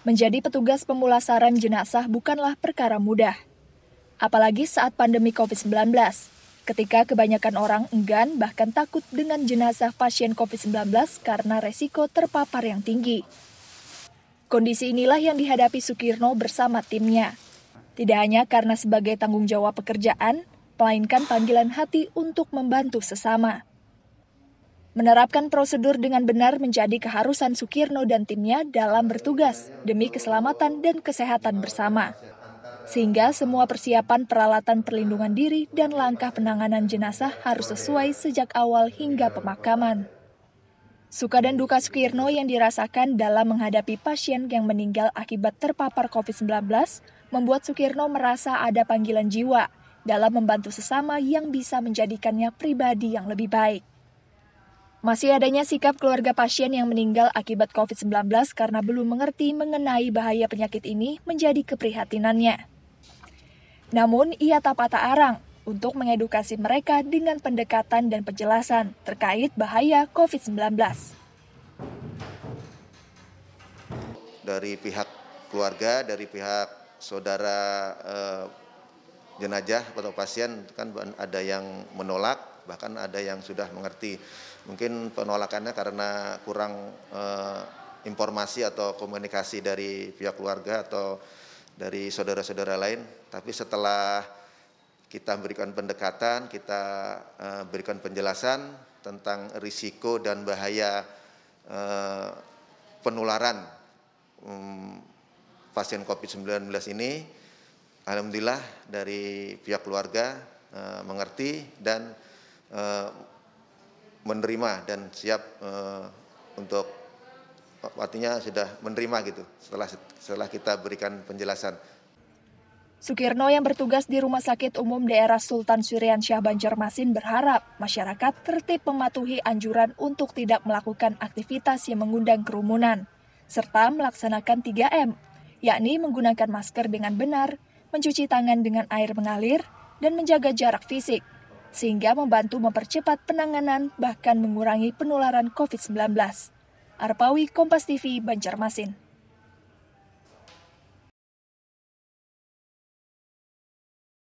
Menjadi petugas pemulasaran jenazah bukanlah perkara mudah. Apalagi saat pandemi COVID-19, ketika kebanyakan orang enggan bahkan takut dengan jenazah pasien COVID-19 karena resiko terpapar yang tinggi. Kondisi inilah yang dihadapi Sukirno bersama timnya. Tidak hanya karena sebagai tanggung jawab pekerjaan, melainkan panggilan hati untuk membantu sesama. Menerapkan prosedur dengan benar menjadi keharusan Sukirno dan timnya dalam bertugas demi keselamatan dan kesehatan bersama. Sehingga semua persiapan peralatan perlindungan diri dan langkah penanganan jenazah harus sesuai sejak awal hingga pemakaman. Suka dan duka Sukirno yang dirasakan dalam menghadapi pasien yang meninggal akibat terpapar COVID-19 membuat Sukirno merasa ada panggilan jiwa dalam membantu sesama yang bisa menjadikannya pribadi yang lebih baik. Masih adanya sikap keluarga pasien yang meninggal akibat COVID-19 karena belum mengerti mengenai bahaya penyakit ini menjadi keprihatinannya. Namun, ia tak patah arang untuk mengedukasi mereka dengan pendekatan dan penjelasan terkait bahaya COVID-19. Dari pihak keluarga, dari pihak saudara eh, jenajah atau pasien kan ada yang menolak, bahkan ada yang sudah mengerti. Mungkin penolakannya karena kurang eh, informasi atau komunikasi dari pihak keluarga atau dari saudara-saudara lain. Tapi setelah kita berikan pendekatan, kita eh, berikan penjelasan tentang risiko dan bahaya eh, penularan um, pasien COVID-19 ini, alhamdulillah dari pihak keluarga e, mengerti dan Eh, menerima dan siap eh, untuk artinya sudah menerima gitu setelah setelah kita berikan penjelasan. Sukirno yang bertugas di Rumah Sakit Umum Daerah Sultan Syah Banjarmasin berharap masyarakat tertib mematuhi anjuran untuk tidak melakukan aktivitas yang mengundang kerumunan, serta melaksanakan 3M, yakni menggunakan masker dengan benar, mencuci tangan dengan air mengalir, dan menjaga jarak fisik sehingga membantu mempercepat penanganan bahkan mengurangi penularan COVID-19. Arpawi Kompas TV Banjarmasin.